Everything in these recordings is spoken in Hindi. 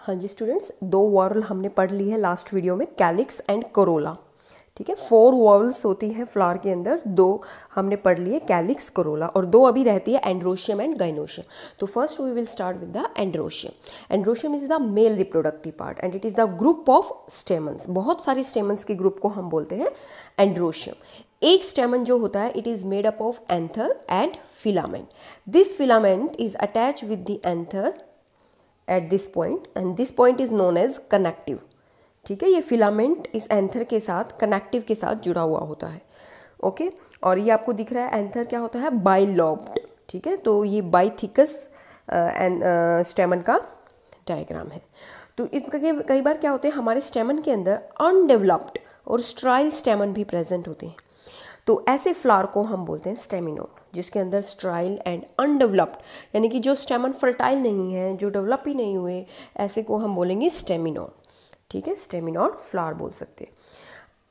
हाँ जी स्टूडेंट्स दो वर्ल हमने पढ़ ली है लास्ट वीडियो में कैलिक्स एंड करोला ठीक है फोर वर्ल्स होती है फ्लावर के अंदर दो हमने पढ़ लिए कैलिक्स करोला और दो अभी रहती है एंड्रोशियम एंड गाइनोशियम तो first we will start with the androecium androecium is the male reproductive part and it is the group of stamens बहुत सारे स्टेमन्स के ग्रुप को हम बोलते हैं एंड्रोशियम एक स्टेमन जो होता है it is made up of anther and filament this filament is attach with the anther at this point and this point is known as connective ठीक है ये फिलामेंट इस एंथर के साथ कनेक्टिव के साथ जुड़ा हुआ होता है ओके okay? और ये आपको दिख रहा है एंथर क्या होता है बाईलॉब्ड ठीक है तो ये बाई थिकस स्टेमन का डायग्राम है तो इनका कई बार क्या होते हैं हमारे स्टेमन के अंदर अनडेवलप्ड और स्ट्राइल स्टेमन भी प्रेजेंट होते हैं तो ऐसे फ्लावर को हम बोलते हैं स्टेमिनोड जिसके अंदर स्ट्राइल एंड अनडेवलप्ड यानी कि जो स्टेमन फर्टाइल नहीं है जो डेवलप ही नहीं हुए ऐसे को हम बोलेंगे स्टेमिनॉन ठीक है स्टेमिनॉन फ्लावर बोल सकते हैं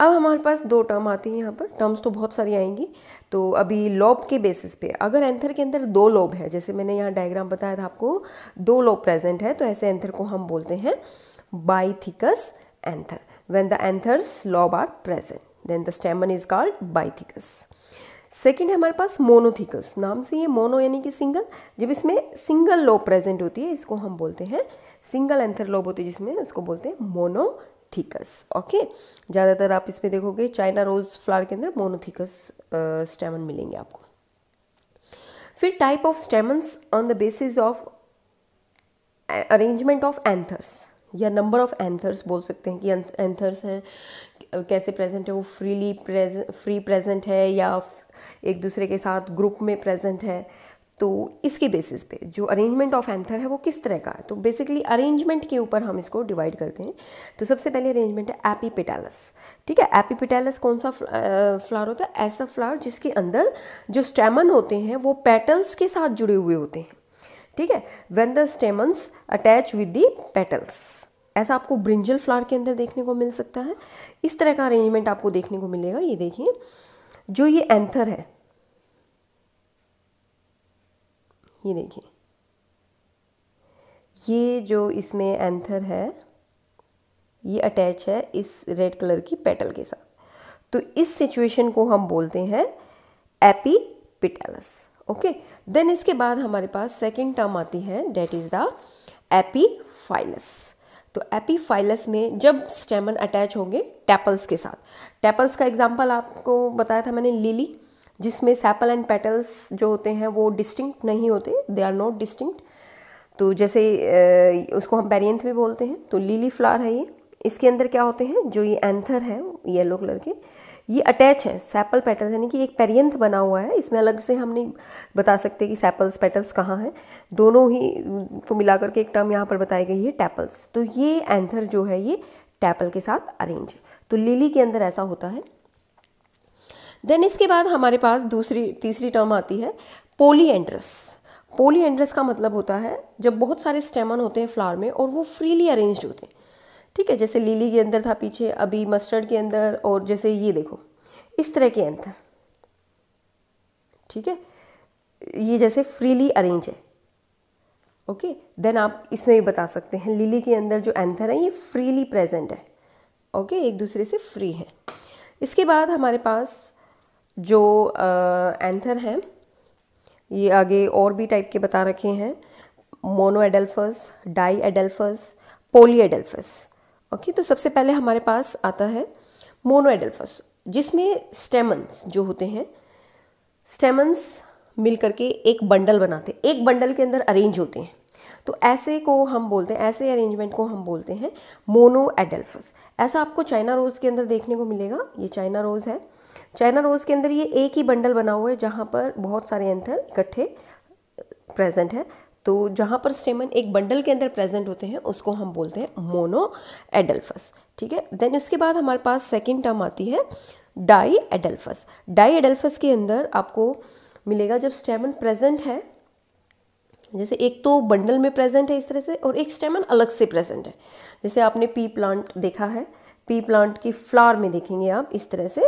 अब हमारे पास दो टर्म आती हैं यहाँ पर टर्म्स तो बहुत सारी आएंगी तो अभी लोब के बेसिस पे अगर एंथर के अंदर दो लोब है जैसे मैंने यहाँ डायग्राम बताया था आपको दो लोब प्रेजेंट है तो ऐसे एंथर को हम बोलते हैं bithecous anther when the anthers lobe are present then the stamen is called bithecous second है हमारे पास मोनोथिकल्स नाम से ये मोनो यानी कि सिंगल जब इसमें सिंगल लोब प्रेजेंट होती है इसको हम बोलते हैं सिंगल एंथर लोब होती है जिसमें उसको बोलते हैं मोनोथिकस ओके ज़्यादातर आप इसमें देखोगे चाइना रोज़ फ्लावर के अंदर मोनोथिकस स्टेमन मिलेंगे आपको फिर type of stamens on the basis of arrangement of anthers या नंबर ऑफ एंथर्स बोल सकते हैं कि एंथर्स हैं कैसे प्रेजेंट है वो फ्रीली प्रेजेंट फ्री प्रेजेंट है या एक दूसरे के साथ ग्रुप में प्रेजेंट है तो इसके बेसिस पे जो अरेंजमेंट ऑफ एंथर है वो किस तरह का है तो बेसिकली अरेंजमेंट के ऊपर हम इसको डिवाइड करते हैं तो सबसे पहले अरेंजमेंट है एपी ठीक है एपी कौन सा फ्लावर होता है ऐसा फ्लावर जिसके अंदर जो स्टेमन होते हैं वो पेटल्स के साथ जुड़े हुए होते हैं ठीक है when the stamens attach with the petals ऐसा आपको ब्रिंजल फ्लावर के अंदर देखने को मिल सकता है इस तरह का अरेंजमेंट आपको देखने को मिलेगा ये देखिए जो ये एंथर है ये देखिए ये जो इसमें एंथर है ये अटैच है इस रेड कलर की पेटल के साथ तो इस सिचुएशन को हम बोलते हैं एपी पिटेलस ओके देन इसके बाद हमारे पास सेकेंड टर्म आती है that is the epiphyllous तो एपीफाइलस में जब स्टेमन अटैच होंगे टैपल्स के साथ टैपल्स का एग्जाम्पल आपको बताया था मैंने लिली जिसमें सैपल एंड पेटल्स जो होते हैं वो डिस्टिंक्ट नहीं होते दे आर नॉट डिस्टिंक्ट तो जैसे उसको हम पेरियंथ भी बोलते हैं तो लिली फ्लावर है ये इसके अंदर क्या होते हैं जो ये एंथर है येलो कलर के ये अटैच है सैपल पेटल्स यानी कि एक पेरियंथ बना हुआ है इसमें अलग से हम नहीं बता सकते कि सैपल्स पेटल्स कहाँ हैं दोनों ही को तो मिलाकर के एक टर्म यहाँ पर बताई गई है टैपल्स तो ये एंथर जो है ये टैपल के साथ अरेंज तो लिली के अंदर ऐसा होता है देन इसके बाद हमारे पास दूसरी तीसरी टर्म आती है पोली पोलीएंड्रस का मतलब होता है जब बहुत सारे स्टेमन होते हैं फ्लावर में और वो फ्रीली अरेंज्ड होते हैं ठीक है जैसे लीली के अंदर था पीछे अभी मस्टर्ड के अंदर और जैसे ये देखो इस तरह के अंतर ठीक है ये जैसे फ्रीली अरेंज है ओके देन आप इसमें भी बता सकते हैं लिली के अंदर जो एंथर है ये फ्रीली प्रेजेंट है ओके एक दूसरे से फ्री है इसके बाद हमारे पास जो एंथर हैं ये आगे और भी टाइप के बता रखे हैं monadelphous diadelphous polyadelphous okay तो सबसे पहले हमारे पास आता है मोनोएडल्फस जिसमें स्टेमन्स जो होते हैं स्टेमन्स मिल करके एक बंडल बनाते हैं एक बंडल के अंदर अरेंज होते हैं तो ऐसे को हम बोलते हैं ऐसे अरेंजमेंट को हम बोलते हैं मोनो एडल्फस ऐसा आपको चाइना रोज़ के अंदर देखने को मिलेगा ये चाइना रोज़ है चाइना रोज़ के अंदर ये एक ही बंडल बना हुआ है जहाँ पर बहुत सारे एंथर इकट्ठे प्रेजेंट है तो जहाँ पर स्टेमन एक बंडल के अंदर प्रेजेंट होते हैं उसको हम बोलते हैं मोनो एडल्फस ठीक है देन उसके बाद हमारे पास सेकेंड टर्म आती है डाई एडल्फस डाई एडल्फस के अंदर आपको मिलेगा जब स्टेमन प्रेजेंट है जैसे एक तो बंडल में प्रेजेंट है इस तरह से और एक स्टेमन अलग से प्रेजेंट है जैसे आपने पी प्लांट देखा है पी प्लांट की फ्लावर में देखेंगे आप इस तरह से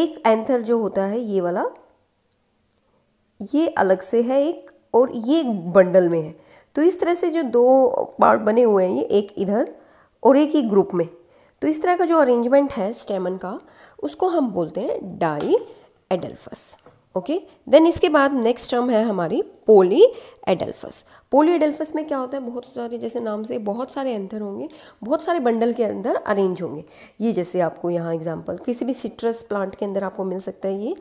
एक एंथर जो होता है ये वाला ये अलग से है एक और ये बंडल में है तो इस तरह से जो दो पार्ट बने हुए हैं ये एक इधर और एक ही ग्रुप में तो इस तरह का जो अरेंजमेंट है स्टेमन का उसको हम बोलते हैं डाई एडल्फस ओके देन इसके बाद नेक्स्ट टर्म है हमारी पोली एडल्फस पोली एडल्फस में क्या होता है बहुत सारे जैसे नाम से बहुत सारे एंथर होंगे बहुत सारे बंडल के अंदर अरेंज होंगे ये जैसे आपको यहाँ एग्जाम्पल किसी भी सिट्रस प्लांट के अंदर आपको मिल सकता है ये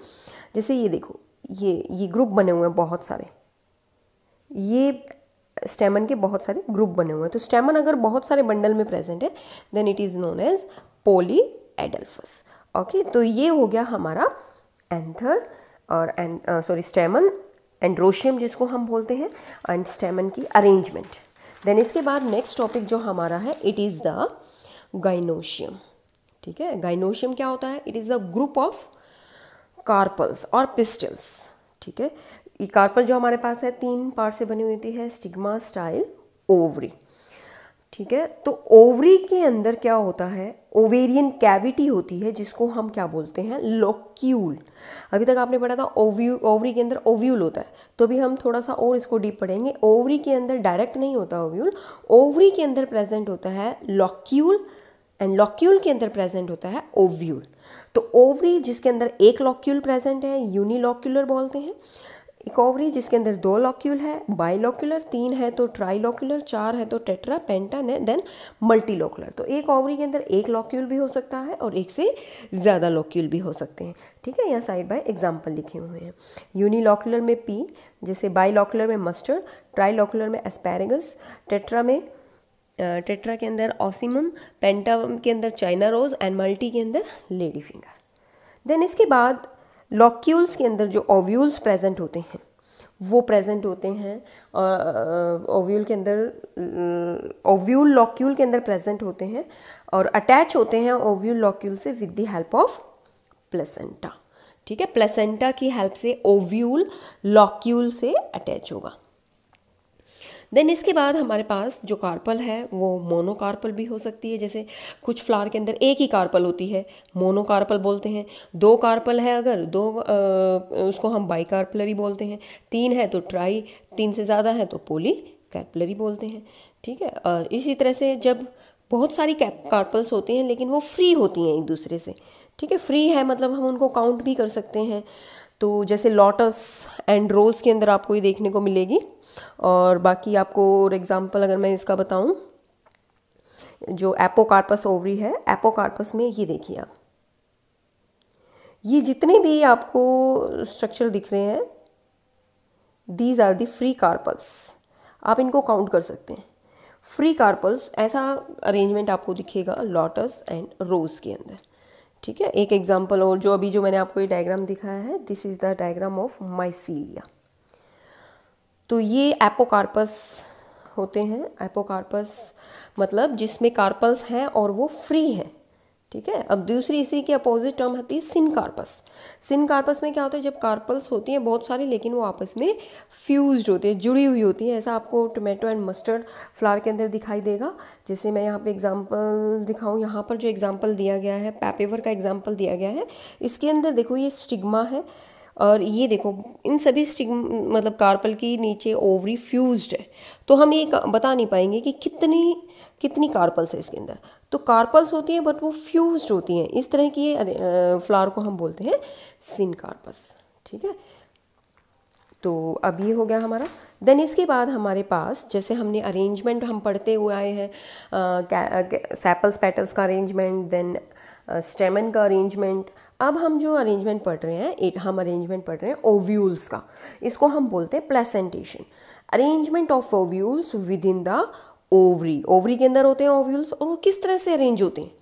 जैसे ये देखो ये ये ग्रुप बने हुए हैं बहुत सारे ये स्टेमन के बहुत सारे ग्रुप बने हुए हैं तो स्टेमन अगर बहुत सारे बंडल में प्रेजेंट है then it is known as polyadelphous okay तो ये हो गया हमारा एंथर और सॉरी स्टेमन एंड्रोशियम जिसको हम बोलते हैं एंड स्टेमन की अरेंजमेंट देन इसके बाद नेक्स्ट टॉपिक जो हमारा है इट इज़ द गाइनोशियम ठीक है गाइनोशियम क्या होता है it is the group of carpels और पिस्टल्स ठीक है ये कार्पल जो हमारे पास है तीन पार्ट से बनी हुई थी है स्टिग्मा स्टाइल ओवरी ठीक है तो ओवरी के अंदर क्या होता है ओवेरियन कैविटी होती है जिसको हम क्या बोलते हैं लोक्यूल अभी तक आपने पढ़ा था ओव्यू ओवरी के अंदर ओव्यूल होता है तो अभी हम थोड़ा सा और इसको डीप पढ़ेंगे ओवरी के अंदर डायरेक्ट नहीं होता ओव्यूल ओवरी के अंदर प्रेजेंट होता है लॉक्यूल एंड लॉक्यूल के अंदर प्रेजेंट होता है ओव्यूल तो ओवरी जिसके अंदर एक लॉक्यूल प्रेजेंट है यूनिलॉक्यूलर बोलते हैं एक ओवरी जिसके अंदर दो लॉक्यूल है बाइलॉक्यूलर तीन है तो ट्राइलॉक्यूलर चार है तो टेट्रा पेंटन है देन मल्टीलॉक्यूलर तो एक ओवरी के अंदर एक लॉक्यूल भी हो सकता है और एक से ज़्यादा लॉक्यूल भी हो सकते हैं ठीक है यहाँ साइड बाय एग्जाम्पल लिखे हुए हैं यूनिलॉक्यूलर में पी जैसे बाइलॉक्यूलर में मस्टर्ड ट्राइलॉक्यूलर में एस्पैरेगस टेट्रा में टेट्रा के अंदर ऑसिमम पेंटा के अंदर चाइना रोज एंड मल्टी के अंदर लेडी फिंगर देन इसके बाद लॉक्यूल्स के अंदर जो ओव्यूल्स प्रेजेंट होते हैं वो प्रेजेंट होते हैं ओव्यूल के अंदर ओव्यूल लॉक्यूल के अंदर प्रेजेंट होते हैं और अटैच होते हैं ओव्यूल लॉक्यूल से with the help of placenta ठीक है प्लेसेंटा की हेल्प से ओव्यूल लॉक्यूल से अटैच होगा देन इसके बाद हमारे पास जो कार्पल है वो मोनोकार्पल भी हो सकती है जैसे कुछ फ्लावर के अंदर एक ही कार्पल होती है मोनोकार्पल बोलते हैं दो कार्पल है अगर दो आ, उसको हम बाई कार्पलरी बोलते हैं तीन है तो ट्राई तीन से ज़्यादा है तो पोली कैपलरी बोलते हैं ठीक है और इसी तरह से जब बहुत सारी कैप कार्पल्स होती हैं लेकिन वो फ्री होती हैं एक दूसरे से ठीक है फ्री है मतलब हम उनको काउंट भी कर सकते हैं तो जैसे लॉटस एंड रोज़ के अंदर आपको ये देखने को मिलेगी और बाकी आपको और एग्ज़ाम्पल अगर मैं इसका बताऊं जो एपोकार्पस ओवरी है एपोकार्पस में ये देखिए आप ये जितने भी आपको स्ट्रक्चर दिख रहे हैं these are the free carpels आप इनको काउंट कर सकते हैं फ्री कार्पल्स ऐसा अरेंजमेंट आपको दिखेगा लॉटस एंड रोज़ के अंदर ठीक है एक एग्जांपल और जो अभी जो मैंने आपको ये डायग्राम दिखाया है this is the diagram of mycelia तो ये एपोकार्पस होते हैं एपोकार्पस मतलब जिसमें कार्पल्स हैं और वो फ्री हैं ठीक है अब दूसरी इसी की अपोजिट टर्म होती है सिनकार्पस सिनकार्पस में क्या होता है जब कार्पल्स होती हैं बहुत सारी लेकिन वो आपस में फ्यूज होती है जुड़ी हुई होती है ऐसा आपको टोमेटो एंड मस्टर्ड फ्लावर के अंदर दिखाई देगा जैसे मैं यहाँ पे एग्जांपल दिखाऊँ यहाँ पर जो एग्जांपल दिया गया है पैपेवर का एग्ज़ाम्पल दिया गया है इसके अंदर देखो ये स्टिग्मा है और ये देखो इन सभी स्टिग मतलब कार्पल की नीचे ओवरी फ्यूज्ड है तो हम ये बता नहीं पाएंगे कि कितनी कितनी कार्पल्स है इसके अंदर तो कार्पल्स होती हैं बट वो फ्यूज्ड होती हैं इस तरह की फ्लावर को हम बोलते हैं सिन कार्पस ठीक है तो अब ये हो गया हमारा देन इसके बाद हमारे पास जैसे हमने अरेंजमेंट हम पढ़ते हुए आए हैं सैपल्स पेटल्स का अरेंजमेंट देन स्टेमन का अरेंजमेंट अब हम जो अरेंजमेंट पढ़ रहे हैं एट हम अरेंजमेंट पढ़ रहे हैं ओव्यूल्स का इसको हम बोलते हैं placentation arrangement of ovules within the ovary ovary के अंदर होते हैं ओव्यूल्स और वो किस तरह से अरेंज होते हैं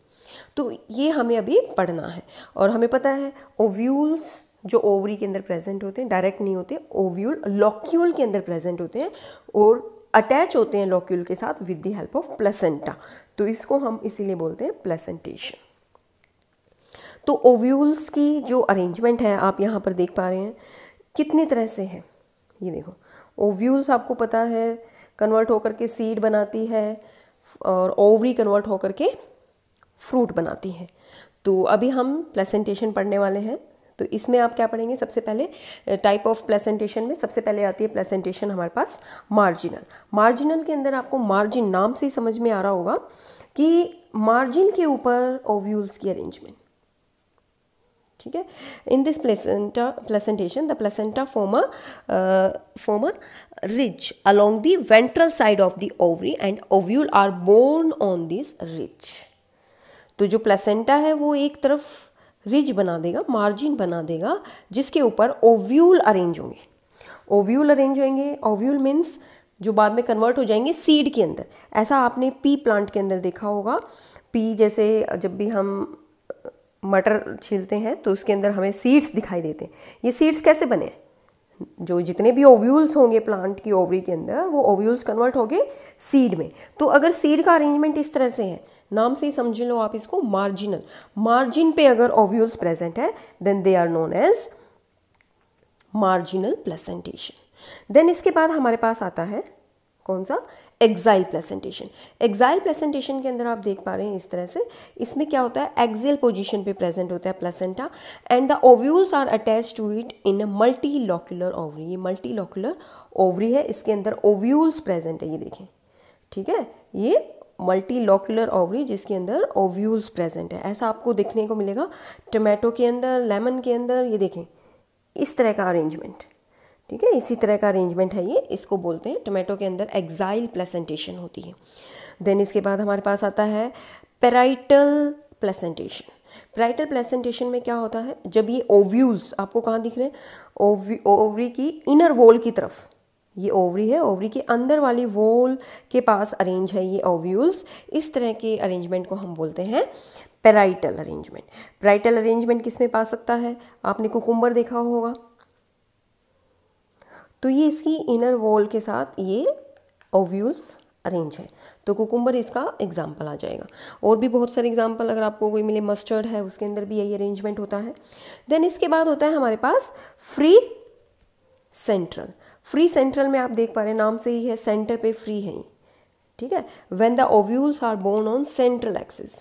तो ये हमें अभी पढ़ना है और हमें पता है ओव्यूल्स जो ओवरी के अंदर प्रेजेंट होते हैं डायरेक्ट नहीं होते ओव्यूल लॉक्यूल के अंदर प्रेजेंट होते हैं और अटैच होते हैं लॉक्यूल के साथ with the help of placenta तो इसको हम इसीलिए बोलते हैं प्लेसेंटेशन तो ओव्यूल्स की जो अरेंजमेंट है आप यहाँ पर देख पा रहे हैं कितनी तरह से है ये देखो ओव्यूल्स आपको पता है कन्वर्ट होकर के सीड बनाती है और ओवरी कन्वर्ट होकर के फ्रूट बनाती है तो अभी हम प्लेसेंटेशन पढ़ने वाले हैं तो इसमें आप क्या पढ़ेंगे सबसे पहले टाइप ऑफ प्लेसेंटेशन में सबसे पहले आती है प्लेसेंटेशन हमारे पास मार्जिनल मार्जिनल के अंदर आपको मार्जिन नाम से ही समझ में आ रहा होगा कि मार्जिन के ऊपर ओव्यूल्स की अरेंजमेंट ठीक है in this placenta placentation the placenta form form ridge along the ventral side of the ovary and ovule are borne on this ridge तो जो प्लेसेंटा है वो एक तरफ रिज बना देगा मार्जिन बना देगा जिसके ऊपर ओव्यूल अरेंज होंगे ओव्यूल अरेंज होंगे ओव्यूल मीन्स जो बाद में कन्वर्ट हो जाएंगे सीड के अंदर ऐसा आपने पी प्लांट के अंदर देखा होगा पी जैसे जब भी हम मटर छीलते हैं तो उसके अंदर हमें सीड्स दिखाई देते हैं ये सीड्स कैसे बने जो जितने भी ओव्यूल्स होंगे प्लांट की ओवरी के अंदर वो ओव्यूल्स कन्वर्ट हो गए सीड में तो अगर सीड का अरेंजमेंट इस तरह से है नाम से ही समझ लो आप इसको मार्जिनल मार्जिन पे अगर ओव्यूल्स प्रेजेंट है then they are known as marginal placentation then इसके बाद हमारे पास आता है कौन सा एक्साइल प्रेजेंटेशन एक्साइल प्रेजेंटेशन के अंदर आप देख पा रहे हैं इस तरह से इसमें क्या होता है एक्सियल पोजीशन पे प्रेजेंट होता है placenta and the ovules are attach to it in a multilocular ovary ये मल्टी लॉक्युलर ओवरी है इसके अंदर ओव्यूल्स प्रेजेंट है ये देखें ठीक है ये मल्टी लॉकुलर ओवरी जिसके अंदर ओव्यूल्स प्रेजेंट है ऐसा आपको देखने को मिलेगा टोमेटो के अंदर लेमन के अंदर ये देखें इस तरह का अरेंजमेंट ठीक है इसी तरह का अरेंजमेंट है ये इसको बोलते हैं टोमेटो के अंदर एक्साइल प्लेसेंटेशन होती है देन इसके बाद हमारे पास आता है पेराइटल प्लेसेंटेशन पेराइटल प्लेसेंटेशन में क्या होता है जब ये ओव्यूल्स आपको कहाँ दिख रहे हैं ओवरी की इनर वोल की तरफ ये ओवरी है ओवरी के अंदर वाली वोल के पास अरेंज है ये ओव्यूल्स इस तरह के अरेंजमेंट को हम बोलते हैं पेराइटल अरेंजमेंट पेराइटल अरेंजमेंट किस में पा सकता है आपने कुकुम्बर देखा होगा तो ये इसकी इनर वॉल के साथ ये ओव्यूल्स अरेंज है तो कुकुम्बर इसका एग्जाम्पल आ जाएगा और भी बहुत सारे एग्जाम्पल अगर आपको कोई मिले मस्टर्ड है उसके अंदर भी यही अरेंजमेंट होता है देन इसके बाद होता है हमारे पास फ्री सेंट्रल फ्री सेंट्रल में आप देख पा रहे हैं नाम से ही है सेंटर पे फ्री है ठीक है when the ovules are borne on central axis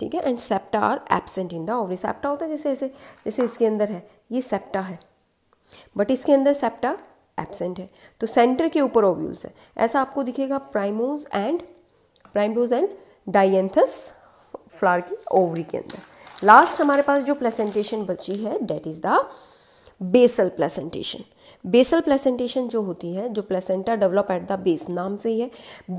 ठीक है and septa are absent in the ovary septa होता है जैसे ऐसे जैसे इसके अंदर है ये सेप्टा है बट इसके अंदर सेप्टा एबसेंट है तो सेंटर के ऊपर ओव्यूल्स है ऐसा आपको दिखेगा primrose and primrose and dianthus flower की ओवरी के अंदर लास्ट हमारे पास जो प्लेसेंटेशन बची है that is the basal placentation basal placentation जो होती है जो placenta develop at the base नाम से ही है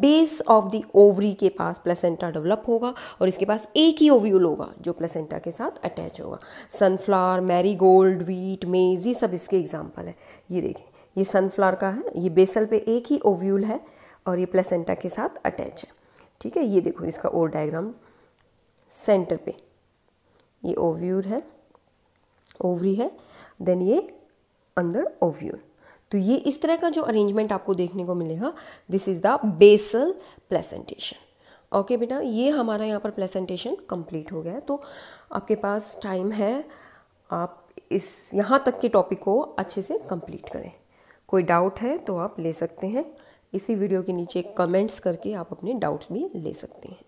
बेस ऑफ द ओवरी के पास प्लेसेंटा डेवलप होगा और इसके पास एक ही ओव्यूल होगा जो प्लेसेंटा के साथ अटैच होगा सनफ्लावर मैरीगोल्ड व्हीट मेज ये सब इसके एग्जाम्पल है ये देखें ये सनफ्लावर का है ये बेसल पे एक ही ओव्यूल है और ये प्लेसेंटा के साथ अटैच है ठीक है ये देखो इसका और डायग्राम सेंटर पे ये ओव्यूल है ओवरी है देन ये अंदर ओव्यूल तो ये इस तरह का जो अरेंजमेंट आपको देखने को मिलेगा this is the basal placentation okay बेटा ये हमारा यहाँ पर प्लेसेंटेशन कंप्लीट हो गया है तो आपके पास टाइम है आप इस यहाँ तक के टॉपिक को अच्छे से कंप्लीट करें कोई डाउट है तो आप ले सकते हैं इसी वीडियो के नीचे कमेंट्स करके आप अपने डाउट्स भी ले सकते हैं